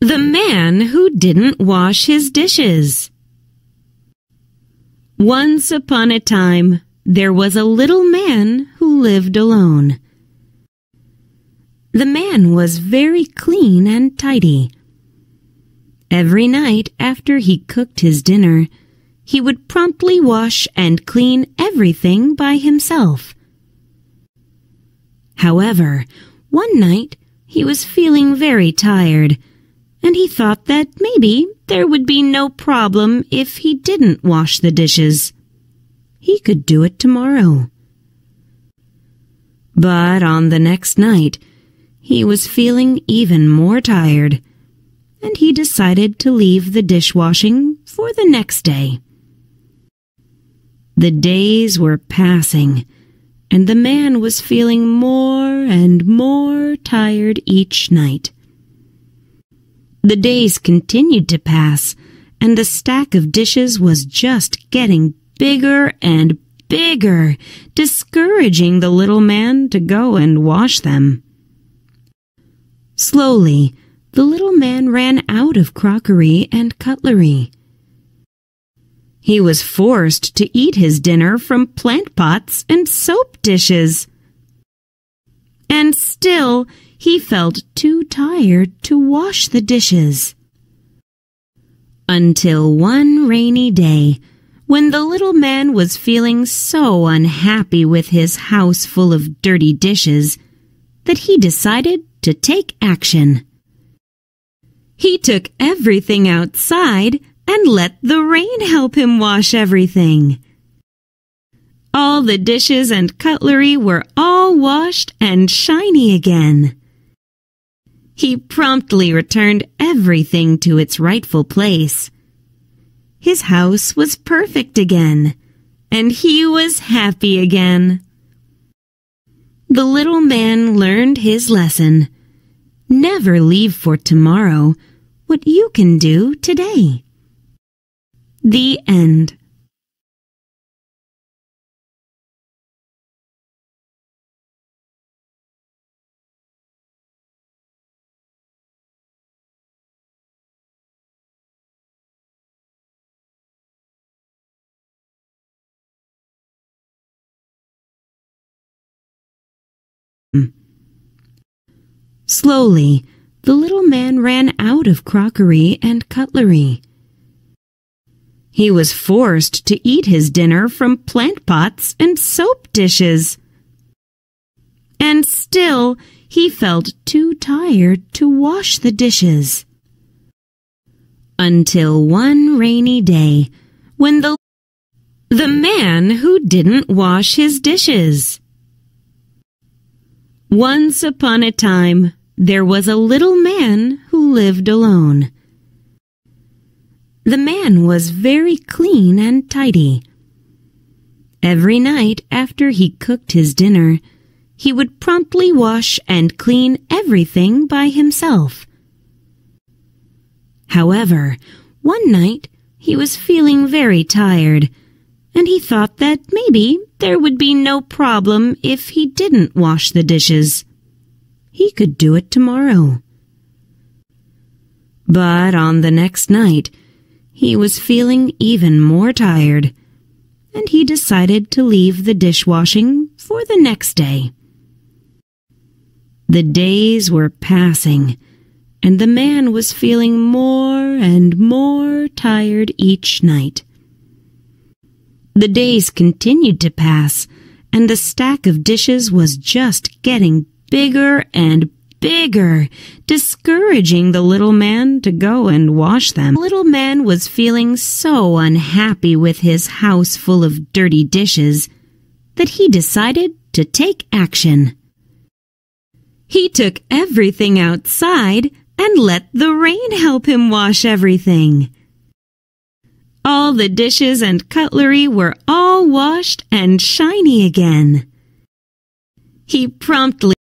The man who didn't wash his dishes. Once upon a time, there was a little man who lived alone. The man was very clean and tidy. Every night after he cooked his dinner, he would promptly wash and clean everything by himself. However, one night he was feeling very tired and he thought that maybe there would be no problem if he didn't wash the dishes. He could do it tomorrow. But on the next night, he was feeling even more tired, and he decided to leave the dishwashing for the next day. The days were passing, and the man was feeling more and more tired each night. The days continued to pass, and the stack of dishes was just getting bigger and bigger, discouraging the little man to go and wash them. Slowly, the little man ran out of crockery and cutlery. He was forced to eat his dinner from plant pots and soap dishes. And still, he felt too tired to wash the dishes. Until one rainy day, when the little man was feeling so unhappy with his house full of dirty dishes that he decided to take action. He took everything outside and let the rain help him wash everything. All the dishes and cutlery were all washed and shiny again. He promptly returned everything to its rightful place. His house was perfect again, and he was happy again. The little man learned his lesson. Never leave for tomorrow what you can do today. The end. Slowly, the little man ran out of crockery and cutlery. He was forced to eat his dinner from plant pots and soap dishes. And still, he felt too tired to wash the dishes. Until one rainy day, when the the man who didn't wash his dishes. Once upon a time, there was a little man who lived alone. The man was very clean and tidy. Every night after he cooked his dinner, he would promptly wash and clean everything by himself. However, one night he was feeling very tired, and he thought that maybe there would be no problem if he didn't wash the dishes he could do it tomorrow. But on the next night, he was feeling even more tired, and he decided to leave the dishwashing for the next day. The days were passing, and the man was feeling more and more tired each night. The days continued to pass, and the stack of dishes was just getting bigger and bigger, discouraging the little man to go and wash them. The little man was feeling so unhappy with his house full of dirty dishes that he decided to take action. He took everything outside and let the rain help him wash everything. All the dishes and cutlery were all washed and shiny again. He promptly